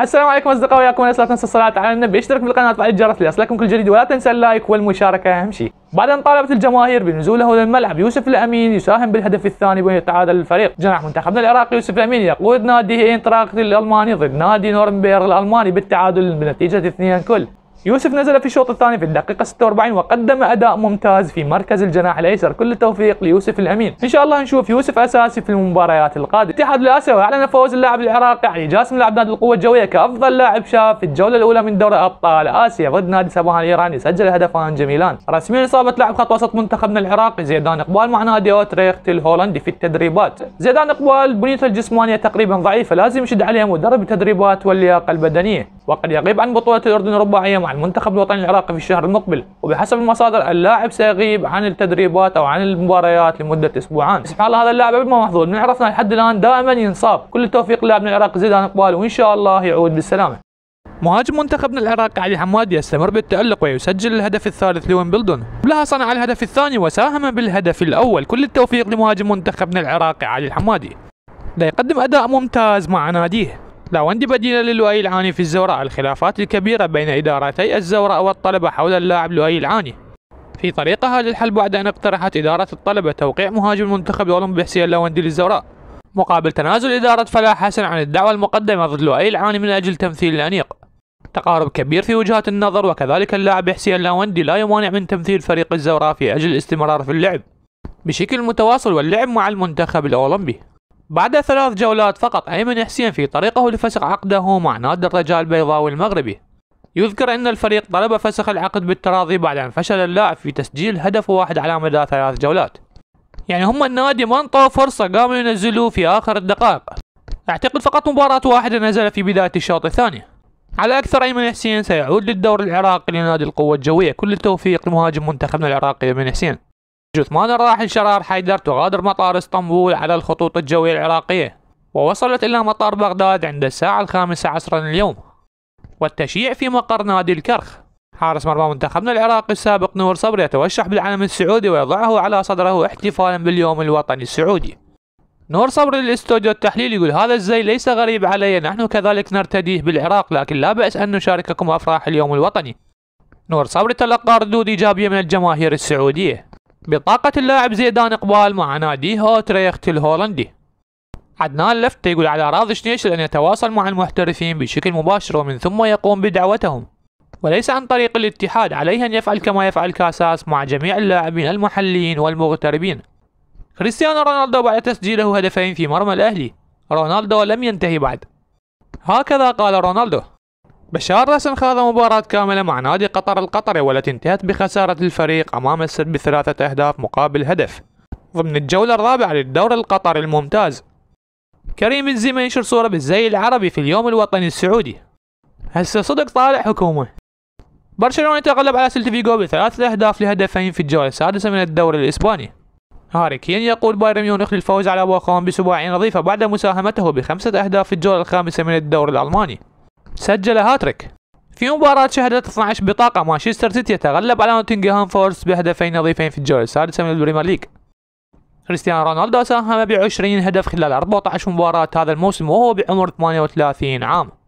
السلام عليكم اصدقائي وياكم لا تنسوا الصلاه على النبي اشترك في القناه وفعل الجرس ليصلكم كل جديد ولا تنسى اللايك والمشاركه اهم شيء بعد ان طالبت الجماهير بنزوله الى الملعب يوسف الامين يساهم بالهدف الثاني ويتعادل الفريق جناح منتخبنا العراقي يوسف الامين يقود نادي انتراكت الالماني ضد نادي نورنبيرغ الالماني بالتعادل بنتيجه 2 كل يوسف نزل في الشوط الثاني في الدقيقة 46 وقدم أداء ممتاز في مركز الجناح الأيسر كل التوفيق ليوسف الأمين إن شاء الله نشوف يوسف أساسي في المباريات القادمة الاتحاد الآسيوي أعلن فوز اللاعب العراقي علي جاسم لاعب نادي القوة الجوية كأفضل لاعب شاب في الجولة الأولى من دوري أبطال آسيا ضد نادي سبان الإيراني سجل هدفان جميلان رسميا إصابة لاعب خط وسط منتخبنا العراقي زيدان إقبال مع نادي أوتريخت الهولندي في التدريبات زيدان إقبال بنيته الجسمانية تقريبا ضعيفة لازم يشد عليها مدرب التدريبات واللياقة البدنية وقد يغيب عن بطولة الأردن الرباعية مع المنتخب الوطني العراقي في الشهر المقبل وبحسب المصادر اللاعب سيغيب عن التدريبات أو عن المباريات لمدة أسبوعان سبحان الله هذا اللاعب ما محظوظ من عرفنا لحد الآن دائما ينصاب كل التوفيق للاعب من العراق زيدان إقبال وإن شاء الله يعود بالسلامة مهاجم منتخبنا العراقي علي حمادي يستمر بالتألق ويسجل الهدف الثالث لوينبلدون بلها صنع الهدف الثاني وساهم بالهدف الأول كل التوفيق لمهاجم منتخبنا العراقي علي الحمادي لا يقدم أداء ممتاز مع ناديه لا عندي بديل للؤي العاني في الزوراء الخلافات الكبيرة بين إدارتي الزوراء والطلبة حول اللاعب لؤي العاني في طريقها للحل بعد أن اقترحت إدارة الطلبة توقيع مهاجم المنتخب الأولمبي حسين لوندي للزوراء مقابل تنازل إدارة فلاح حسن عن الدعوة المقدمة ضد لؤي العاني من أجل تمثيل الأنيق تقارب كبير في وجهات النظر وكذلك اللاعب حسين لاوندي لا يمانع من تمثيل فريق الزوراء في أجل الاستمرار في اللعب بشكل متواصل واللعب مع المنتخب الأولمبي بعد ثلاث جولات فقط أيمن حسين في طريقه لفسخ عقده مع نادي الرجاء البيضاوي المغربي يذكر أن الفريق طلب فسخ العقد بالتراضي بعد أن فشل اللاعب في تسجيل هدف واحد على مدى ثلاث جولات يعني هم النادي ما انطوا فرصة قاموا ينزلوه في آخر الدقائق أعتقد فقط مباراة واحدة نزل في بداية الشوط الثاني على أكثر أيمن حسين سيعود للدور العراقي لنادي القوة الجوية كل التوفيق لمهاجم منتخبنا العراقي أيمن حسين جثمان الراحل شرار حيدر تغادر مطار اسطنبول على الخطوط الجوية العراقية ووصلت إلى مطار بغداد عند الساعة الخامسة عصرا اليوم والتشييع في مقر نادي الكرخ حارس مرمى منتخبنا العراقي السابق نور صبري يتوشح بالعلم السعودي ويضعه على صدره احتفالا باليوم الوطني السعودي نور صبري للاستوديو التحليلي يقول هذا الزي ليس غريب علي نحن كذلك نرتديه بالعراق لكن لا بأس أن نشارككم أفراح اليوم الوطني نور صبري تلقى ردود إيجابية من الجماهير السعودية بطاقة اللاعب زيدان إقبال مع نادي هوتريخت الهولندي عدنان لفتة يقول على راضي شنيشل أن يتواصل مع المحترفين بشكل مباشر ومن ثم يقوم بدعوتهم وليس عن طريق الاتحاد عليه أن يفعل كما يفعل كاساس مع جميع اللاعبين المحليين والمغتربين كريستيانو رونالدو بعد تسجيله هدفين في مرمى الأهلي رونالدو لم ينتهي بعد هكذا قال رونالدو بشار رسن خاض مباراة كاملة مع نادي قطر القطري والتي انتهت بخسارة الفريق أمام السد بثلاثة أهداف مقابل هدف ضمن الجولة الرابعة للدوري القطري الممتاز كريم الزيما ينشر صورة بالزي العربي في اليوم الوطني السعودي هسه صدق طالع حكومة برشلونة يتغلب على سلتفيجو بثلاثة أهداف لهدفين في الجولة السادسة من الدوري الإسباني هاري كين يقول بايرن ميونخ للفوز على بوخون بسباعين نظيفة بعد مساهمته بخمسة أهداف في الجولة الخامسة من الدوري الألماني سجل هاتريك في مباراة شهدت 12 بطاقة مانشستر سيتي يتغلب على نوتنغهام فورست بهدفين نظيفين في الجولة السادسة من البريمير ليج كريستيانو رونالدو ساهم ب 20 هدف خلال 14 مباراة هذا الموسم وهو بعمر 38 عام